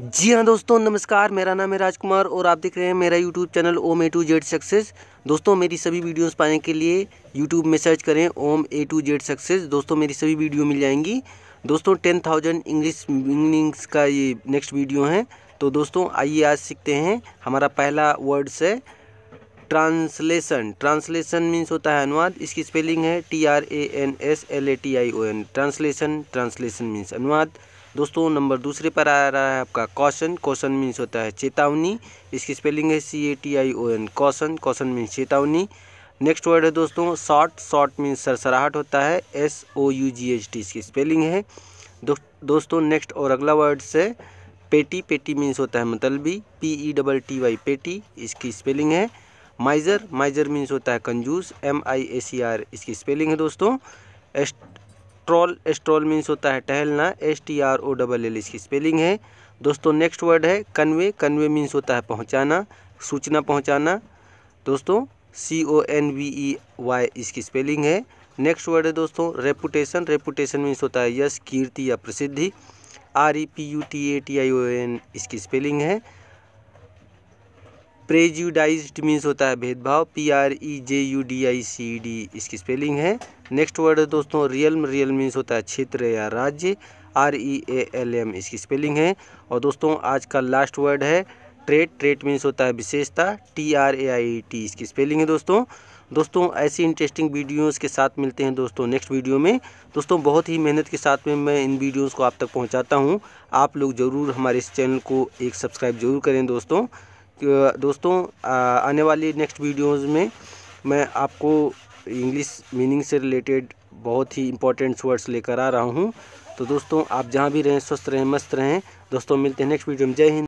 जी हाँ दोस्तों नमस्कार मेरा नाम है राजकुमार और आप देख रहे हैं मेरा YouTube channel Om A to Z success दोस्तों मेरी सभी वीडियोस पाने के लिए यूट्यूब में सर्च करें Om A to Z success दोस्तों मेरी सभी वीडियो मिल जाएंगी दोस्तों टेन थाउजेंड इंग्लिश मीनिंग्स का ये नेक्स्ट वीडियो है तो दोस्तों आइए आज सीखते हैं हमारा पहला वर्ड्स है ट्रांसलेशन ट्रांसलेशन मीन्स होता है अनुवाद इसकी स्पेलिंग है T R A N S L A T I O N translation translation means अनुवाद दोस्तों नंबर दूसरे पर आ रहा है आपका कौशन कौशन मीन्स होता है चेतावनी इसकी स्पेलिंग है C A T I O N caution caution means चेतावनी नेक्स्ट वर्ड है दोस्तों शॉर्ट शॉर्ट मीन्स सरसराहट होता है S O U G H T इसकी स्पेलिंग है दो, दोस्तों नेक्स्ट और अगला वर्ड से पेटी पेटी मीन्स होता है मतलबी P E e double T Y petty इसकी स्पेलिंग है माइजर माइजर मीन्स होता है कंजूस M I A C R इसकी स्पेलिंग है दोस्तों एस स्ट्रॉल स्ट्रॉल मीन्स होता है टहलना S T R O double L इसकी स्पेलिंग है दोस्तों नेक्स्ट वर्ड है कन्वे कन्वे मीन्स होता है पहुंचाना सूचना पहुंचाना दोस्तों C O N V E Y इसकी स्पेलिंग है नेक्स्ट वर्ड है दोस्तों रेपुटेशन रेपुटेशन मीन्स होता है यश कीर्ति या प्रसिद्धि R E P U T A T I O N इसकी स्पेलिंग है प्रेजुडाइज्ड मीन्स होता है भेदभाव P R E J U D I C D इसकी स्पेलिंग है नेक्स्ट वर्ड है दोस्तों रियल रियल मीन्स होता है क्षेत्र या राज्य R E A L M इसकी स्पेलिंग है और दोस्तों आज का लास्ट वर्ड है ट्रेट ट्रेट मीन्स होता है विशेषता T R A I T इसकी स्पेलिंग है दोस्तों दोस्तों ऐसी इंटरेस्टिंग वीडियोस के साथ मिलते हैं दोस्तों नेक्स्ट वीडियो में दोस्तों बहुत ही मेहनत के साथ में मैं इन वीडियोस को आप तक पहुंचाता हूं आप लोग ज़रूर हमारे इस चैनल को एक सब्सक्राइब जरूर करें दोस्तों दोस्तों आने वाली नेक्स्ट वीडियोज़ में मैं आपको इंग्लिश मीनिंग से रिलेटेड बहुत ही इंपॉर्टेंट वर्ड्स लेकर आ रहा हूँ तो दोस्तों आप जहाँ भी रहें स्वस्थ रहें मस्त रहें दोस्तों मिलते हैं नेक्स्ट वीडियो में जय हिंद